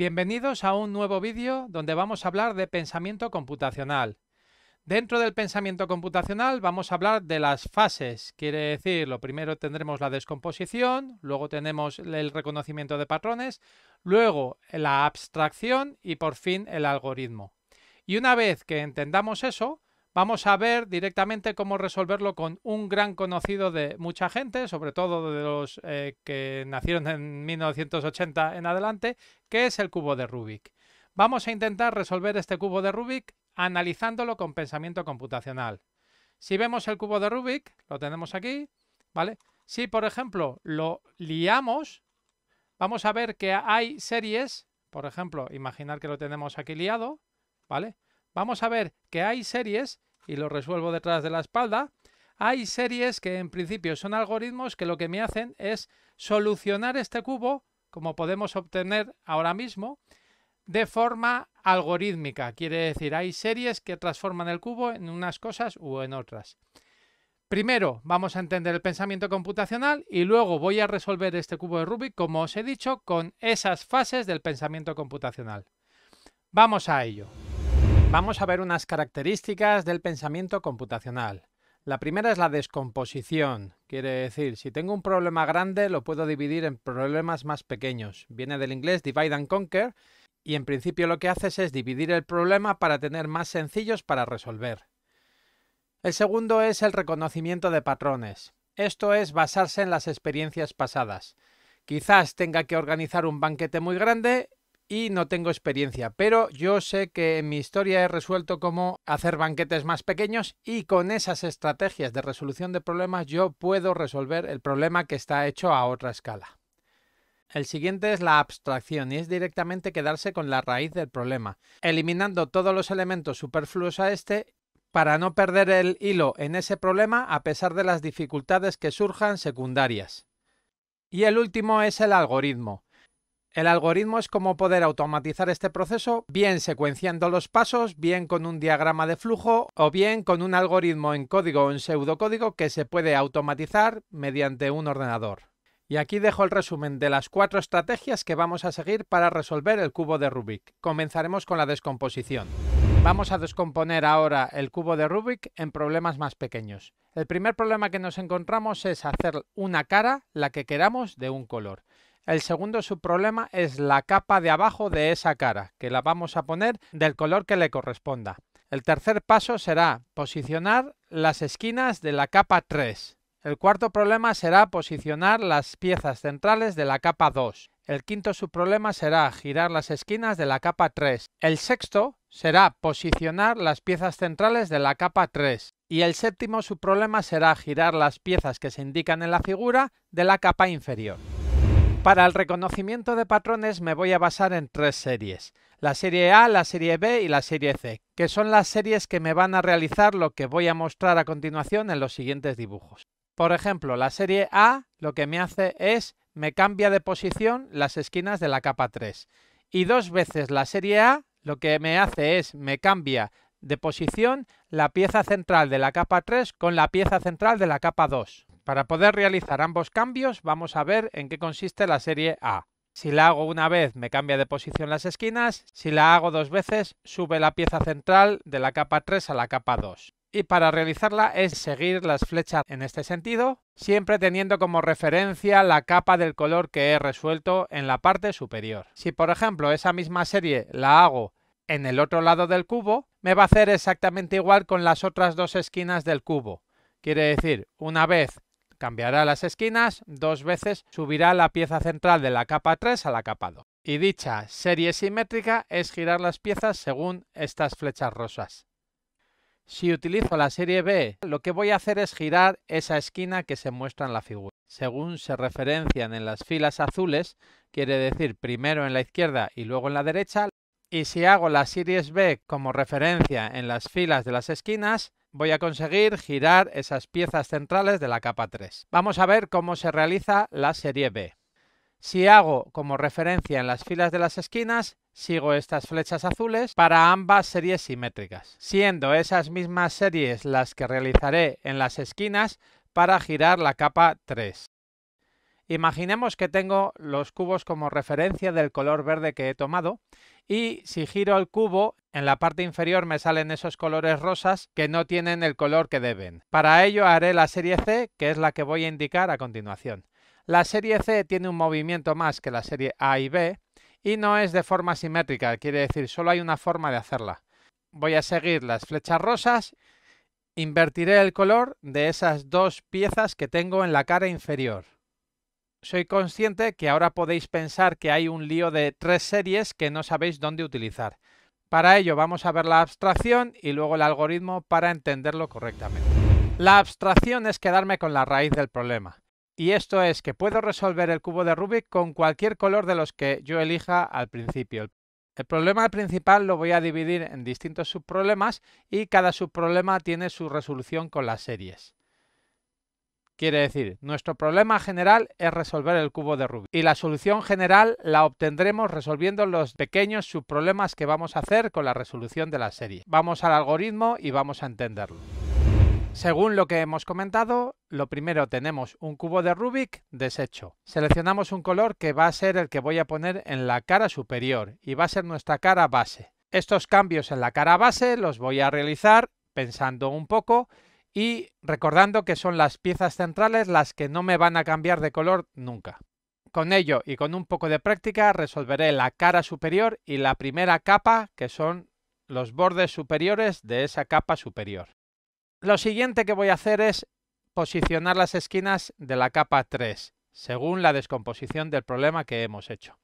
Bienvenidos a un nuevo vídeo donde vamos a hablar de pensamiento computacional. Dentro del pensamiento computacional vamos a hablar de las fases, quiere decir, lo primero tendremos la descomposición, luego tenemos el reconocimiento de patrones, luego la abstracción y por fin el algoritmo. Y una vez que entendamos eso, Vamos a ver directamente cómo resolverlo con un gran conocido de mucha gente, sobre todo de los eh, que nacieron en 1980 en adelante, que es el cubo de Rubik. Vamos a intentar resolver este cubo de Rubik analizándolo con pensamiento computacional. Si vemos el cubo de Rubik, lo tenemos aquí, ¿vale? Si, por ejemplo, lo liamos, vamos a ver que hay series, por ejemplo, imaginar que lo tenemos aquí liado, ¿vale? vamos a ver que hay series, y lo resuelvo detrás de la espalda, hay series que en principio son algoritmos que lo que me hacen es solucionar este cubo, como podemos obtener ahora mismo, de forma algorítmica. Quiere decir, hay series que transforman el cubo en unas cosas u en otras. Primero vamos a entender el pensamiento computacional y luego voy a resolver este cubo de Rubik, como os he dicho, con esas fases del pensamiento computacional. Vamos a ello. Vamos a ver unas características del pensamiento computacional. La primera es la descomposición. Quiere decir, si tengo un problema grande, lo puedo dividir en problemas más pequeños. Viene del inglés divide and conquer y en principio lo que haces es dividir el problema para tener más sencillos para resolver. El segundo es el reconocimiento de patrones. Esto es basarse en las experiencias pasadas. Quizás tenga que organizar un banquete muy grande y no tengo experiencia, pero yo sé que en mi historia he resuelto cómo hacer banquetes más pequeños y con esas estrategias de resolución de problemas yo puedo resolver el problema que está hecho a otra escala. El siguiente es la abstracción y es directamente quedarse con la raíz del problema, eliminando todos los elementos superfluos a este para no perder el hilo en ese problema a pesar de las dificultades que surjan secundarias. Y el último es el algoritmo. El algoritmo es cómo poder automatizar este proceso bien secuenciando los pasos, bien con un diagrama de flujo o bien con un algoritmo en código o en pseudocódigo que se puede automatizar mediante un ordenador. Y aquí dejo el resumen de las cuatro estrategias que vamos a seguir para resolver el cubo de Rubik. Comenzaremos con la descomposición. Vamos a descomponer ahora el cubo de Rubik en problemas más pequeños. El primer problema que nos encontramos es hacer una cara, la que queramos, de un color. El segundo subproblema es la capa de abajo de esa cara, que la vamos a poner del color que le corresponda. El tercer paso será posicionar las esquinas de la capa 3. El cuarto problema será posicionar las piezas centrales de la capa 2. El quinto subproblema será girar las esquinas de la capa 3. El sexto será posicionar las piezas centrales de la capa 3. Y el séptimo subproblema será girar las piezas que se indican en la figura de la capa inferior. Para el reconocimiento de patrones me voy a basar en tres series, la serie A, la serie B y la serie C, que son las series que me van a realizar lo que voy a mostrar a continuación en los siguientes dibujos. Por ejemplo, la serie A lo que me hace es me cambia de posición las esquinas de la capa 3 y dos veces la serie A lo que me hace es me cambia de posición la pieza central de la capa 3 con la pieza central de la capa 2. Para poder realizar ambos cambios vamos a ver en qué consiste la serie A. Si la hago una vez me cambia de posición las esquinas, si la hago dos veces sube la pieza central de la capa 3 a la capa 2. Y para realizarla es seguir las flechas en este sentido, siempre teniendo como referencia la capa del color que he resuelto en la parte superior. Si por ejemplo esa misma serie la hago en el otro lado del cubo, me va a hacer exactamente igual con las otras dos esquinas del cubo. Quiere decir, una vez Cambiará las esquinas dos veces, subirá la pieza central de la capa 3 a la capa 2. Y dicha serie simétrica es girar las piezas según estas flechas rosas. Si utilizo la serie B, lo que voy a hacer es girar esa esquina que se muestra en la figura. Según se referencian en las filas azules, quiere decir primero en la izquierda y luego en la derecha, y si hago la series B como referencia en las filas de las esquinas, voy a conseguir girar esas piezas centrales de la capa 3. Vamos a ver cómo se realiza la serie B. Si hago como referencia en las filas de las esquinas, sigo estas flechas azules para ambas series simétricas, siendo esas mismas series las que realizaré en las esquinas para girar la capa 3. Imaginemos que tengo los cubos como referencia del color verde que he tomado y si giro el cubo, en la parte inferior me salen esos colores rosas que no tienen el color que deben. Para ello haré la serie C, que es la que voy a indicar a continuación. La serie C tiene un movimiento más que la serie A y B y no es de forma simétrica, quiere decir solo hay una forma de hacerla. Voy a seguir las flechas rosas, invertiré el color de esas dos piezas que tengo en la cara inferior. Soy consciente que ahora podéis pensar que hay un lío de tres series que no sabéis dónde utilizar. Para ello vamos a ver la abstracción y luego el algoritmo para entenderlo correctamente. La abstracción es quedarme con la raíz del problema. Y esto es que puedo resolver el cubo de Rubik con cualquier color de los que yo elija al principio. El problema principal lo voy a dividir en distintos subproblemas y cada subproblema tiene su resolución con las series. Quiere decir, nuestro problema general es resolver el cubo de Rubik. Y la solución general la obtendremos resolviendo los pequeños subproblemas que vamos a hacer con la resolución de la serie. Vamos al algoritmo y vamos a entenderlo. Según lo que hemos comentado, lo primero tenemos un cubo de Rubik deshecho. Seleccionamos un color que va a ser el que voy a poner en la cara superior y va a ser nuestra cara base. Estos cambios en la cara base los voy a realizar pensando un poco y recordando que son las piezas centrales las que no me van a cambiar de color nunca. Con ello y con un poco de práctica resolveré la cara superior y la primera capa que son los bordes superiores de esa capa superior. Lo siguiente que voy a hacer es posicionar las esquinas de la capa 3 según la descomposición del problema que hemos hecho.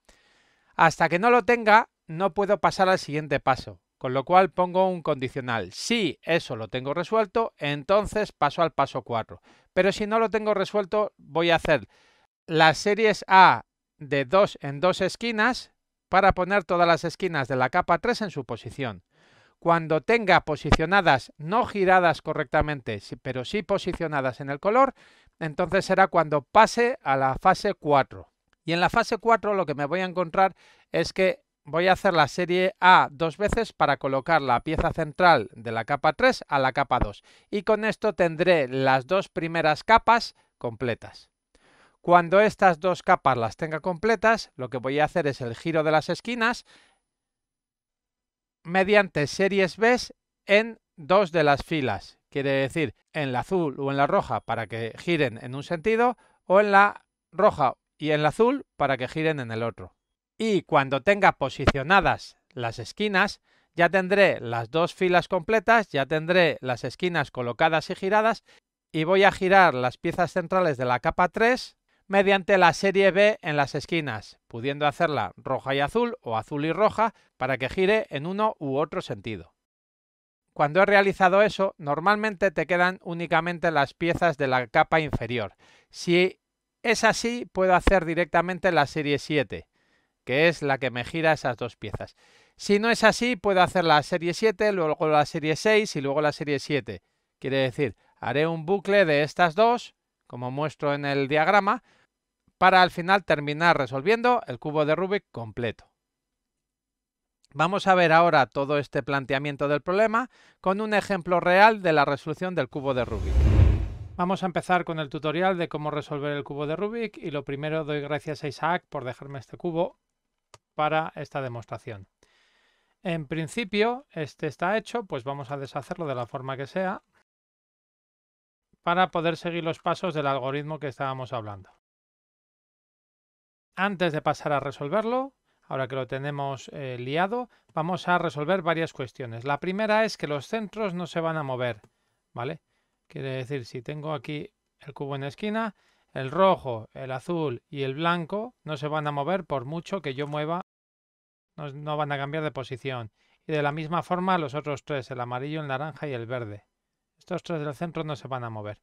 Hasta que no lo tenga no puedo pasar al siguiente paso, con lo cual pongo un condicional. Si eso lo tengo resuelto, entonces paso al paso 4. Pero si no lo tengo resuelto, voy a hacer las series A de 2 en dos esquinas para poner todas las esquinas de la capa 3 en su posición. Cuando tenga posicionadas, no giradas correctamente, pero sí posicionadas en el color, entonces será cuando pase a la fase 4. Y en la fase 4 lo que me voy a encontrar es que voy a hacer la serie A dos veces para colocar la pieza central de la capa 3 a la capa 2 y con esto tendré las dos primeras capas completas. Cuando estas dos capas las tenga completas, lo que voy a hacer es el giro de las esquinas mediante series B en dos de las filas. Quiere decir, en la azul o en la roja para que giren en un sentido o en la roja y en la azul para que giren en el otro y cuando tenga posicionadas las esquinas, ya tendré las dos filas completas, ya tendré las esquinas colocadas y giradas y voy a girar las piezas centrales de la capa 3 mediante la serie B en las esquinas, pudiendo hacerla roja y azul o azul y roja para que gire en uno u otro sentido. Cuando he realizado eso, normalmente te quedan únicamente las piezas de la capa inferior. Si es así, puedo hacer directamente la serie 7 que es la que me gira esas dos piezas. Si no es así, puedo hacer la serie 7, luego la serie 6 y luego la serie 7. Quiere decir, haré un bucle de estas dos, como muestro en el diagrama, para al final terminar resolviendo el cubo de Rubik completo. Vamos a ver ahora todo este planteamiento del problema con un ejemplo real de la resolución del cubo de Rubik. Vamos a empezar con el tutorial de cómo resolver el cubo de Rubik y lo primero doy gracias a Isaac por dejarme este cubo para esta demostración. En principio, este está hecho, pues vamos a deshacerlo de la forma que sea para poder seguir los pasos del algoritmo que estábamos hablando. Antes de pasar a resolverlo, ahora que lo tenemos eh, liado, vamos a resolver varias cuestiones. La primera es que los centros no se van a mover, ¿vale? Quiere decir, si tengo aquí el cubo en esquina, el rojo, el azul y el blanco no se van a mover por mucho que yo mueva no, van a cambiar de posición. Y de la misma forma los otros tres, el amarillo, el naranja y el verde. Estos tres del centro no se van a mover.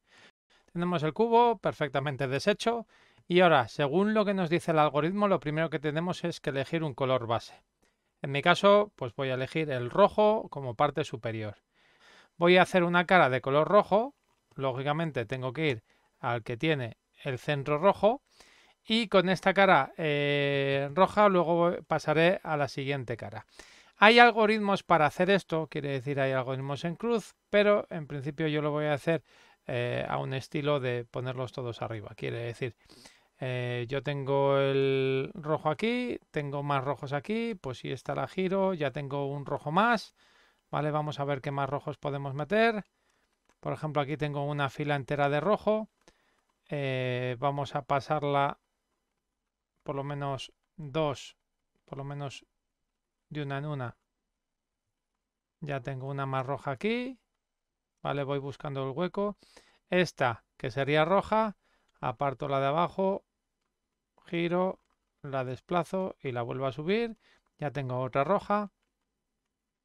Tenemos el cubo perfectamente deshecho y ahora, según lo que nos dice el algoritmo, lo primero que tenemos es que elegir un color base. En mi caso, pues voy a elegir el rojo como parte superior. Voy a hacer una cara de color rojo, lógicamente tengo que ir al que tiene el centro rojo y con esta cara eh, roja luego pasaré a la siguiente cara. Hay algoritmos para hacer esto, quiere decir hay algoritmos en cruz, pero en principio yo lo voy a hacer eh, a un estilo de ponerlos todos arriba. Quiere decir, eh, yo tengo el rojo aquí, tengo más rojos aquí, pues si esta la giro, ya tengo un rojo más. Vale, vamos a ver qué más rojos podemos meter. Por ejemplo, aquí tengo una fila entera de rojo. vamos a pasarla por lo menos dos, por lo menos de una en una. Ya tengo una más roja aquí. Vale, voy buscando el hueco. Esta, que sería roja, aparto la de abajo, giro, la desplazo y la vuelvo a subir. Ya tengo otra roja.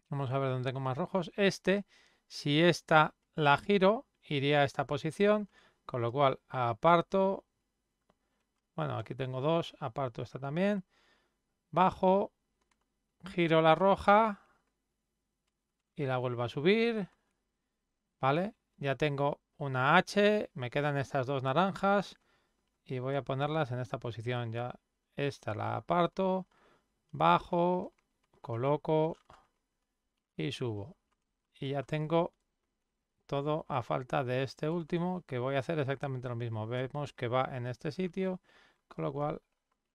Vamos a ver dónde tengo más rojos. Este, si esta la giro, iría a esta posición, con lo cual aparto, bueno, aquí tengo dos, aparto esta también. Bajo, giro la roja y la vuelvo a subir. ¿Vale? Ya tengo una H, me quedan estas dos naranjas y voy a ponerlas en esta posición. Ya esta la aparto, bajo, coloco y subo. Y ya tengo todo a falta de este último que voy a hacer exactamente lo mismo. Vemos que va en este sitio con lo cual,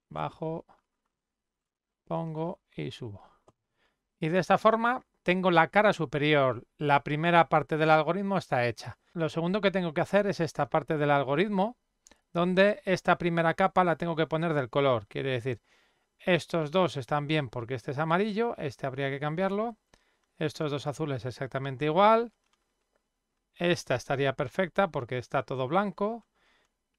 bajo, pongo y subo. Y de esta forma tengo la cara superior. La primera parte del algoritmo está hecha. Lo segundo que tengo que hacer es esta parte del algoritmo, donde esta primera capa la tengo que poner del color. Quiere decir, estos dos están bien porque este es amarillo, este habría que cambiarlo. Estos dos azules exactamente igual. Esta estaría perfecta porque está todo blanco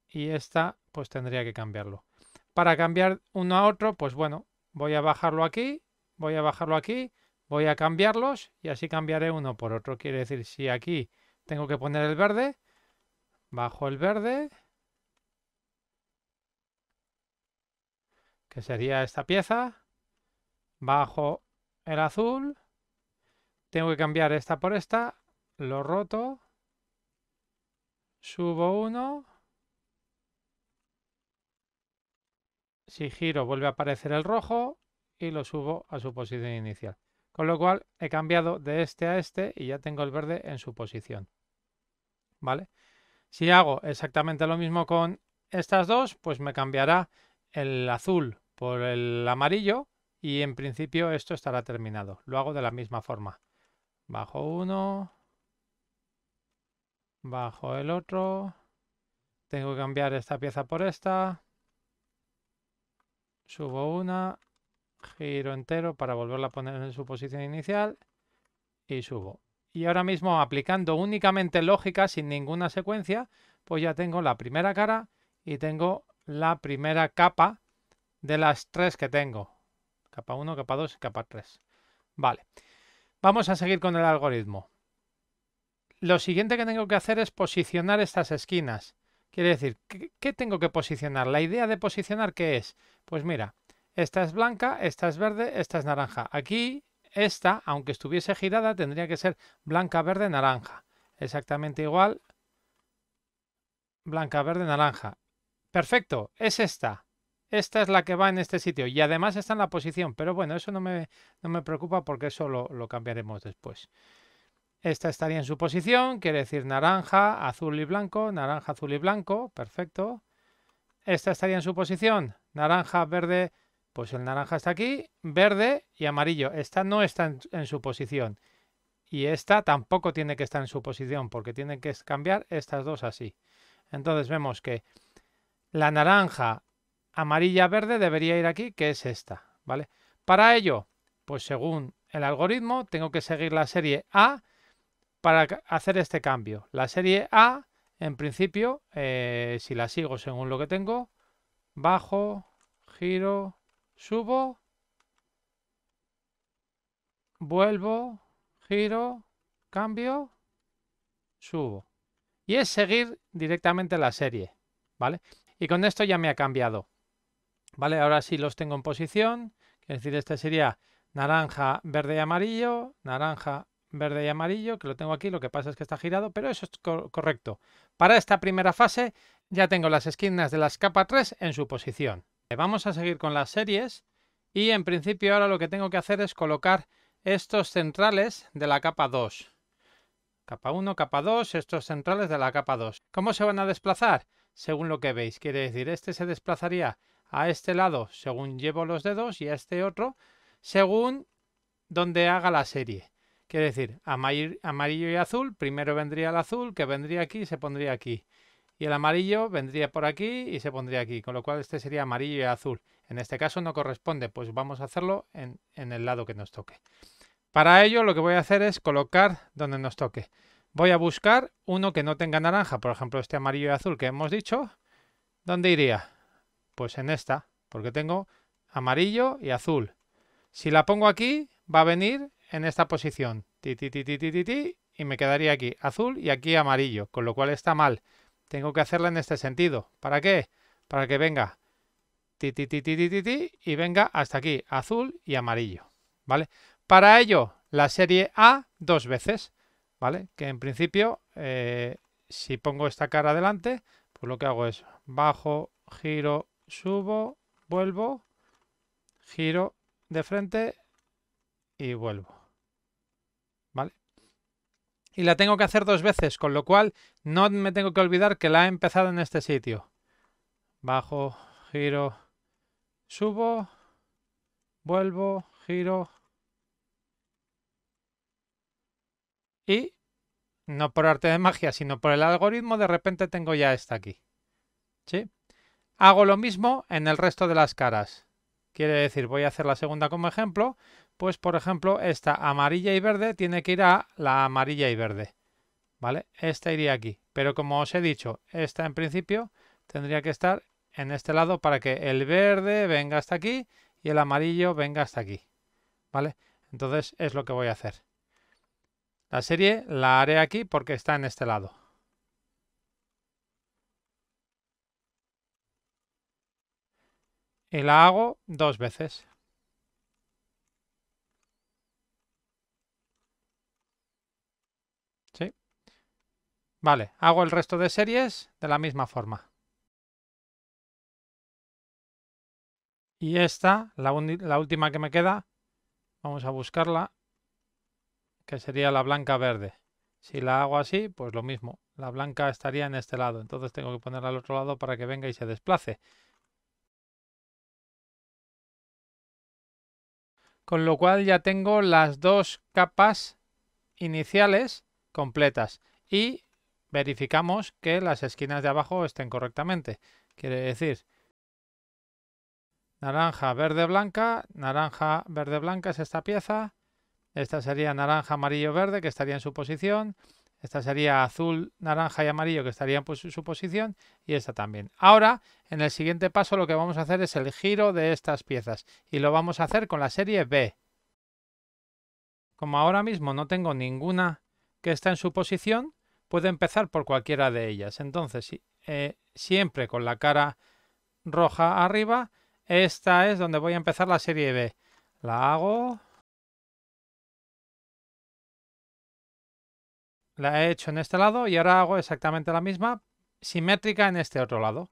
y esta pues tendría que cambiarlo. Para cambiar uno a otro, pues bueno, voy a bajarlo aquí, voy a bajarlo aquí, voy a cambiarlos y así cambiaré uno por otro. Quiere decir, si aquí tengo que poner el verde, bajo el verde, que sería esta pieza, bajo el azul, tengo que cambiar esta por esta, lo roto, subo uno, Si giro vuelve a aparecer el rojo y lo subo a su posición inicial. Con lo cual he cambiado de este a este y ya tengo el verde en su posición. ¿Vale? Si hago exactamente lo mismo con estas dos, pues me cambiará el azul por el amarillo y en principio esto estará terminado. Lo hago de la misma forma. Bajo uno, bajo el otro, tengo que cambiar esta pieza por esta, Subo una, giro entero para volverla a poner en su posición inicial y subo. Y ahora mismo aplicando únicamente lógica sin ninguna secuencia, pues ya tengo la primera cara y tengo la primera capa de las tres que tengo. Capa 1, capa 2 y capa 3. Vale. Vamos a seguir con el algoritmo. Lo siguiente que tengo que hacer es posicionar estas esquinas. Quiere decir, ¿qué, tengo que posicionar? La idea de posicionar, ¿qué es? Pues mira, esta es blanca, esta es verde, esta es naranja. Aquí, esta, aunque estuviese girada, tendría que ser blanca, verde, naranja. Exactamente igual. Blanca, verde, naranja. Perfecto, es esta. Esta es la que va en este sitio y además está en la posición, pero bueno, eso no me, no me preocupa porque eso lo, lo cambiaremos después. Esta estaría en su posición, quiere decir naranja, azul y blanco, naranja, azul y blanco, perfecto. Esta estaría en su posición, naranja, verde, pues el naranja está aquí, verde y amarillo. Esta no está en, su posición. Y esta tampoco tiene que estar en su posición porque tienen que cambiar estas dos así. Entonces vemos que la naranja, amarilla, verde debería ir aquí, que es esta, ¿vale? Para ello, pues según el algoritmo, tengo que seguir la serie A para hacer este cambio. La serie A, en principio, eh, si la sigo según lo que tengo, bajo, giro, subo, vuelvo, giro, cambio, subo. Y es seguir directamente la serie, ¿vale? Y con esto ya me ha cambiado. ¿Vale? Ahora sí los tengo en posición. Es decir, este sería naranja, verde y amarillo, naranja, verde y amarillo, que lo tengo aquí, lo que pasa es que está girado, pero eso es correcto. Para esta primera fase ya tengo las esquinas de las capa 3 en su posición. Vamos a seguir con las series y en principio ahora lo que tengo que hacer es colocar estos centrales de la capa 2. Capa 1, capa 2, estos centrales de la capa 2. ¿Cómo se van a desplazar? Según lo que veis, quiere decir, este se desplazaría a este lado según llevo los dedos y a este otro según donde haga la serie. Quiere decir, amarillo y azul, primero vendría el azul, que vendría aquí y se pondría aquí. Y el amarillo vendría por aquí y se pondría aquí, con lo cual este sería amarillo y azul. En este caso no corresponde, pues vamos a hacerlo en, el lado que nos toque. Para ello lo que voy a hacer es colocar donde nos toque. Voy a buscar uno que no tenga naranja, por ejemplo este amarillo y azul que hemos dicho. ¿Dónde iría? Pues en esta, porque tengo amarillo y azul. Si la pongo aquí, va a venir en esta posición. Ti, y me quedaría aquí azul y aquí amarillo, con lo cual está mal. Tengo que hacerla en este sentido. ¿Para qué? Para que venga ti, y venga hasta aquí, azul y amarillo. ¿Vale? Para ello, la serie A dos veces. ¿Vale? Que en principio, si pongo esta cara adelante, pues lo que hago es bajo, giro, subo, vuelvo, giro de frente y vuelvo y la tengo que hacer dos veces, con lo cual no me tengo que olvidar que la he empezado en este sitio. Bajo, giro, subo, vuelvo, giro. Y, no por arte de magia, sino por el algoritmo, de repente tengo ya esta aquí. ¿Sí? Hago lo mismo en el resto de las caras. Quiere decir, voy a hacer la segunda como ejemplo, pues por ejemplo esta amarilla y verde tiene que ir a la amarilla y verde. ¿Vale? Esta iría aquí. Pero como os he dicho, esta en principio tendría que estar en este lado para que el verde venga hasta aquí y el amarillo venga hasta aquí. ¿Vale? Entonces es lo que voy a hacer. La serie la haré aquí porque está en este lado. Y la hago dos veces. Vale, hago el resto de series de la misma forma. Y esta, la, última que me queda, vamos a buscarla, que sería la blanca verde. Si la hago así, pues lo mismo. La blanca estaría en este lado, entonces tengo que ponerla al otro lado para que venga y se desplace. Con lo cual ya tengo las dos capas iniciales completas y verificamos que las esquinas de abajo estén correctamente. Quiere decir, naranja, verde, blanca, naranja, verde, blanca es esta pieza. Esta sería naranja, amarillo, verde, que estaría en su posición. Esta sería azul, naranja y amarillo, que estaría en pues, su posición. Y esta también. Ahora, en el siguiente paso, lo que vamos a hacer es el giro de estas piezas. Y lo vamos a hacer con la serie B. Como ahora mismo no tengo ninguna que está en su posición, Puedo empezar por cualquiera de ellas. Entonces, eh, siempre con la cara roja arriba, esta es donde voy a empezar la serie B. La hago. La he hecho en este lado y ahora hago exactamente la misma, simétrica en este otro lado.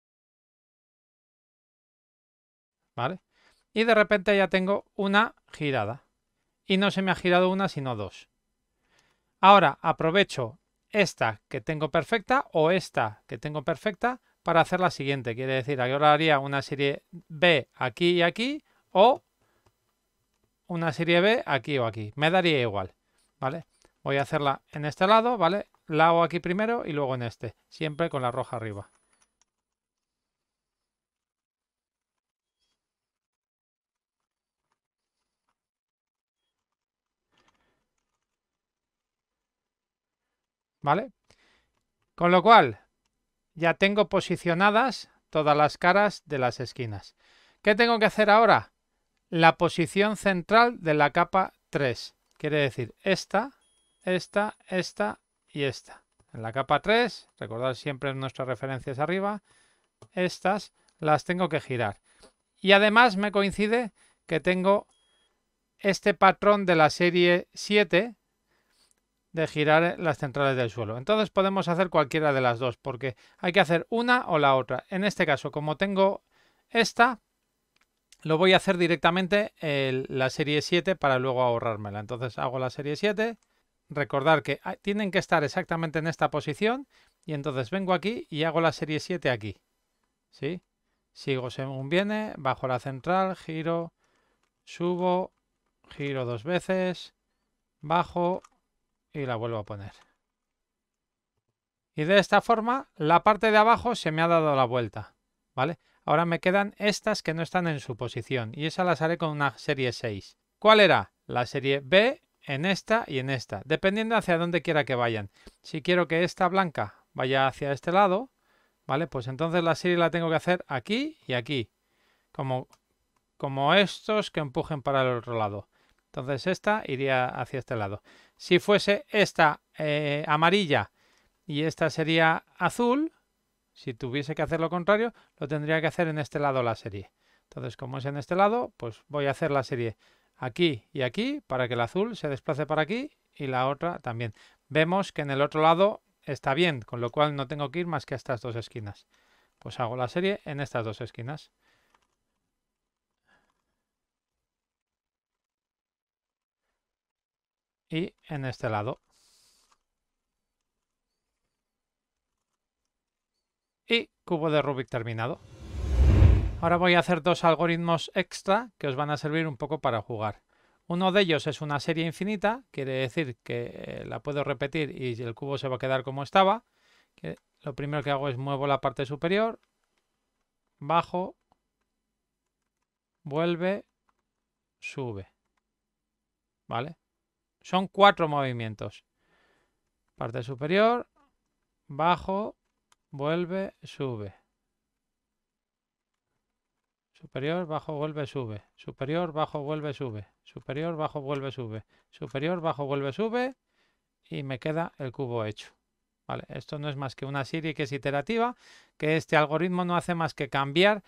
¿Vale? Y de repente ya tengo una girada. Y no se me ha girado una, sino dos. Ahora aprovecho esta que tengo perfecta o esta que tengo perfecta para hacer la siguiente. Quiere decir, aquí ahora haría una serie B aquí y aquí o una serie B aquí o aquí. Me daría igual, ¿vale? Voy a hacerla en este lado, ¿vale? La hago aquí primero y luego en este, siempre con la roja arriba. ¿vale? Con lo cual, ya tengo posicionadas todas las caras de las esquinas. ¿Qué tengo que hacer ahora? La posición central de la capa 3. Quiere decir esta, esta, esta y esta. En la capa 3, recordad siempre nuestras referencias arriba, estas las tengo que girar. Y además me coincide que tengo este patrón de la serie 7 de girar eh, las centrales del suelo. Entonces podemos hacer cualquiera de las dos, porque hay que hacer una o la otra. En este caso, como tengo esta, lo voy a hacer directamente la serie 7 para luego ahorrármela. Entonces hago la serie 7, recordar que ah, tienen que estar exactamente en esta posición, y entonces vengo aquí y hago la serie 7 aquí. ¿Sí? Sigo según viene, bajo la central, giro, subo, giro dos veces, bajo, y la vuelvo a poner. Y de esta forma la parte de abajo se me ha dado la vuelta, ¿vale? Ahora me quedan estas que no están en su posición y esas las haré con una serie 6. ¿Cuál era? La serie B en esta y en esta, dependiendo hacia dónde quiera que vayan. Si quiero que esta blanca vaya hacia este lado, ¿vale? Pues entonces la serie la tengo que hacer aquí y aquí, como, como estos que empujen para el otro lado. Entonces esta iría hacia este lado. Si fuese esta eh, amarilla y esta sería azul, si tuviese que hacer lo contrario, lo tendría que hacer en este lado la serie. Entonces, como es en este lado, pues voy a hacer la serie aquí y aquí para que el azul se desplace para aquí y la otra también. Vemos que en el otro lado está bien, con lo cual no tengo que ir más que a estas dos esquinas. Pues hago la serie en estas dos esquinas. y en este lado. Y cubo de Rubik terminado. Ahora voy a hacer dos algoritmos extra que os van a servir un poco para jugar. Uno de ellos es una serie infinita, quiere decir que eh, la puedo repetir y el cubo se va a quedar como estaba. lo primero que hago es muevo la parte superior, bajo, vuelve, sube. ¿Vale? Son cuatro movimientos. Parte superior, bajo, vuelve, sube. Superior, bajo, vuelve, sube. Superior, bajo, vuelve, sube. Superior, bajo, vuelve, sube. Superior, bajo, vuelve, sube. Y me queda el cubo hecho. esto no es más que una serie que es iterativa, que este algoritmo no hace más que cambiar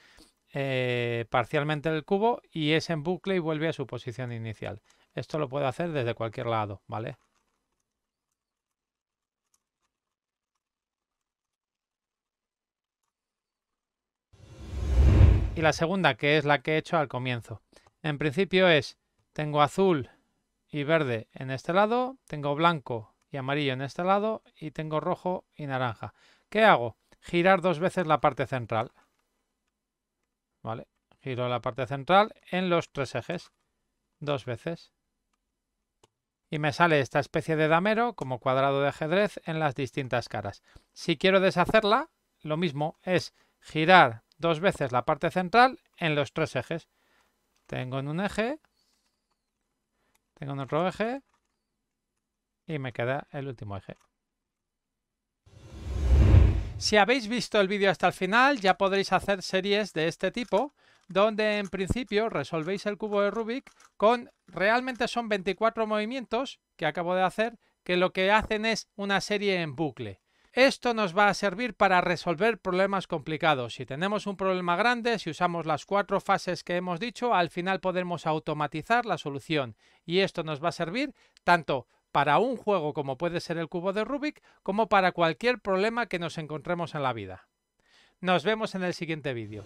eh, parcialmente el cubo y es en bucle y vuelve a su posición inicial. Esto lo puedo hacer desde cualquier lado, ¿vale? Y la segunda, que es la que he hecho al comienzo. En principio es, tengo azul y verde en este lado, tengo blanco y amarillo en este lado y tengo rojo y naranja. ¿Qué hago? Girar dos veces la parte central. ¿Vale? Giro la parte central en los tres ejes. Dos veces y me sale esta especie de damero como cuadrado de ajedrez en las distintas caras. Si quiero deshacerla, lo mismo es girar dos veces la parte central en los tres ejes. Tengo en un eje, tengo en otro eje y me queda el último eje. Si habéis visto el vídeo hasta el final, ya podréis hacer series de este tipo donde en principio resolvéis el cubo de Rubik con, realmente son 24 movimientos que acabo de hacer, que lo que hacen es una serie en bucle. Esto nos va a servir para resolver problemas complicados. Si tenemos un problema grande, si usamos las cuatro fases que hemos dicho, al final podemos automatizar la solución. Y esto nos va a servir tanto para un juego como puede ser el cubo de Rubik, como para cualquier problema que nos encontremos en la vida. Nos vemos en el siguiente vídeo.